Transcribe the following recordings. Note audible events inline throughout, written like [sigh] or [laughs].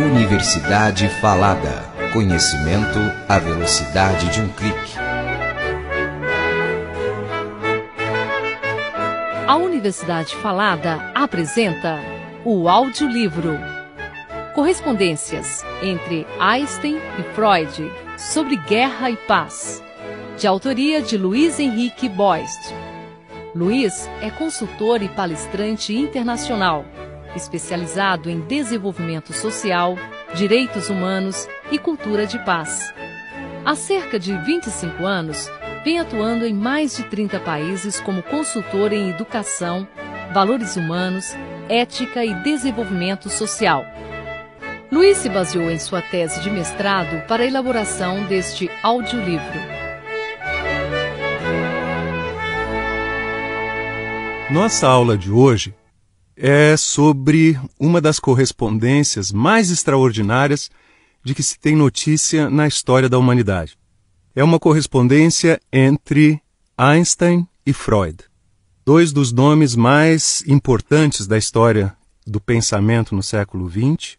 Universidade Falada. Conhecimento à velocidade de um clique. A Universidade Falada apresenta o audiolivro Correspondências entre Einstein e Freud sobre guerra e paz, de autoria de Luiz Henrique Boist. Luiz é consultor e palestrante internacional especializado em desenvolvimento social, direitos humanos e cultura de paz. Há cerca de 25 anos, vem atuando em mais de 30 países como consultor em educação, valores humanos, ética e desenvolvimento social. Luiz se baseou em sua tese de mestrado para a elaboração deste audiolivro. Nossa aula de hoje é sobre uma das correspondências mais extraordinárias de que se tem notícia na história da humanidade. É uma correspondência entre Einstein e Freud, dois dos nomes mais importantes da história do pensamento no século XX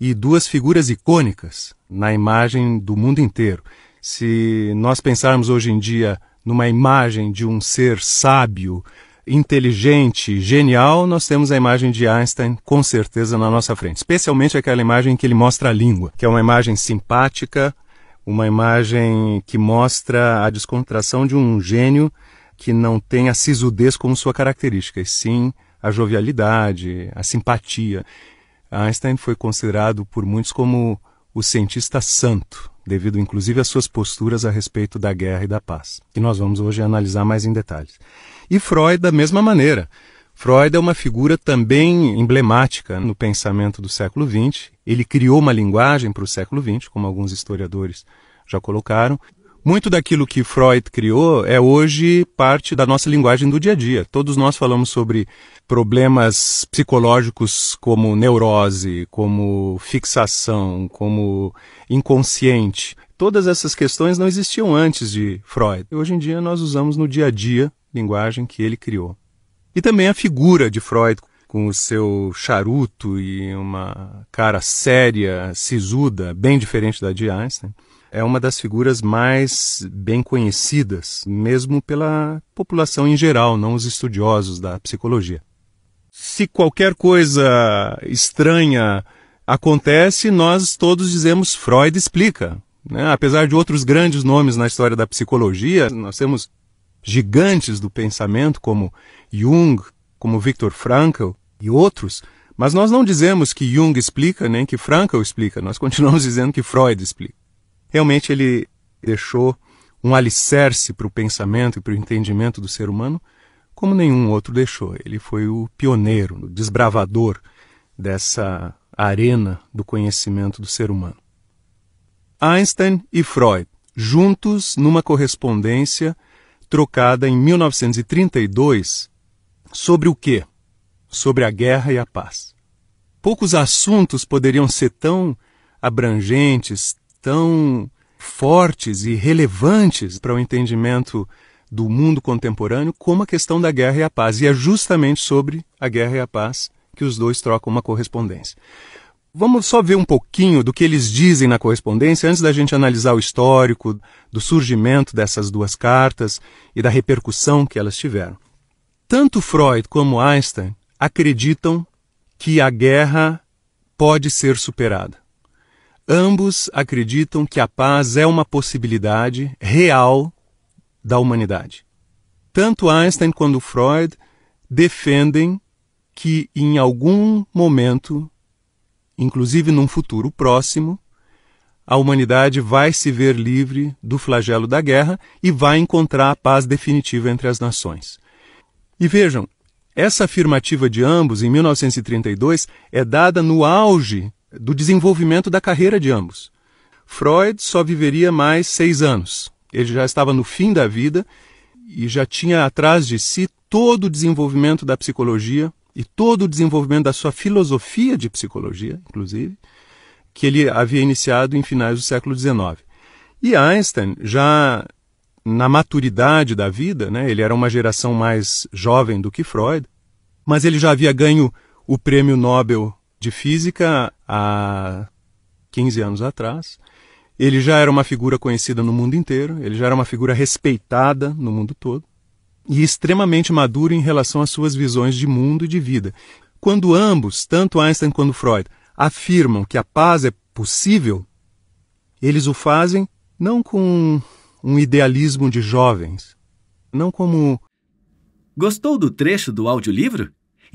e duas figuras icônicas na imagem do mundo inteiro. Se nós pensarmos hoje em dia numa imagem de um ser sábio, inteligente, genial, nós temos a imagem de Einstein com certeza na nossa frente, especialmente aquela imagem que ele mostra a língua, que é uma imagem simpática, uma imagem que mostra a descontração de um gênio que não tem a sisudez como sua característica, e sim a jovialidade, a simpatia. Einstein foi considerado por muitos como o cientista santo, devido inclusive às suas posturas a respeito da guerra e da paz, que nós vamos hoje analisar mais em detalhes. E Freud, da mesma maneira. Freud é uma figura também emblemática no pensamento do século XX. Ele criou uma linguagem para o século XX, como alguns historiadores já colocaram. Muito daquilo que Freud criou é hoje parte da nossa linguagem do dia a dia. Todos nós falamos sobre problemas psicológicos como neurose, como fixação, como inconsciente. Todas essas questões não existiam antes de Freud. Hoje em dia nós usamos no dia a dia linguagem que ele criou. E também a figura de Freud com o seu charuto e uma cara séria, sisuda, bem diferente da de Einstein é uma das figuras mais bem conhecidas, mesmo pela população em geral, não os estudiosos da psicologia. Se qualquer coisa estranha acontece, nós todos dizemos Freud explica. Né? Apesar de outros grandes nomes na história da psicologia, nós temos gigantes do pensamento como Jung, como Viktor Frankl e outros, mas nós não dizemos que Jung explica nem que Frankl explica, nós continuamos [laughs] dizendo que Freud explica. Realmente ele deixou um alicerce para o pensamento e para o entendimento do ser humano como nenhum outro deixou. Ele foi o pioneiro, o desbravador dessa arena do conhecimento do ser humano. Einstein e Freud, juntos numa correspondência trocada em 1932 sobre o quê? Sobre a guerra e a paz. Poucos assuntos poderiam ser tão abrangentes, tão fortes e relevantes para o entendimento do mundo contemporâneo como a questão da guerra e a paz. E é justamente sobre a guerra e a paz que os dois trocam uma correspondência. Vamos só ver um pouquinho do que eles dizem na correspondência antes da gente analisar o histórico do surgimento dessas duas cartas e da repercussão que elas tiveram. Tanto Freud como Einstein acreditam que a guerra pode ser superada. Ambos acreditam que a paz é uma possibilidade real da humanidade. Tanto Einstein quanto Freud defendem que em algum momento, inclusive num futuro próximo, a humanidade vai se ver livre do flagelo da guerra e vai encontrar a paz definitiva entre as nações. E vejam, essa afirmativa de ambos, em 1932, é dada no auge do desenvolvimento da carreira de ambos. Freud só viveria mais seis anos. Ele já estava no fim da vida e já tinha atrás de si todo o desenvolvimento da psicologia e todo o desenvolvimento da sua filosofia de psicologia, inclusive, que ele havia iniciado em finais do século XIX. E Einstein, já na maturidade da vida, né, ele era uma geração mais jovem do que Freud, mas ele já havia ganho o prêmio Nobel de Física há 15 anos atrás. Ele já era uma figura conhecida no mundo inteiro, ele já era uma figura respeitada no mundo todo e extremamente maduro em relação às suas visões de mundo e de vida. Quando ambos, tanto Einstein quanto Freud, afirmam que a paz é possível, eles o fazem não com um idealismo de jovens, não como. Gostou do trecho do audiolivro?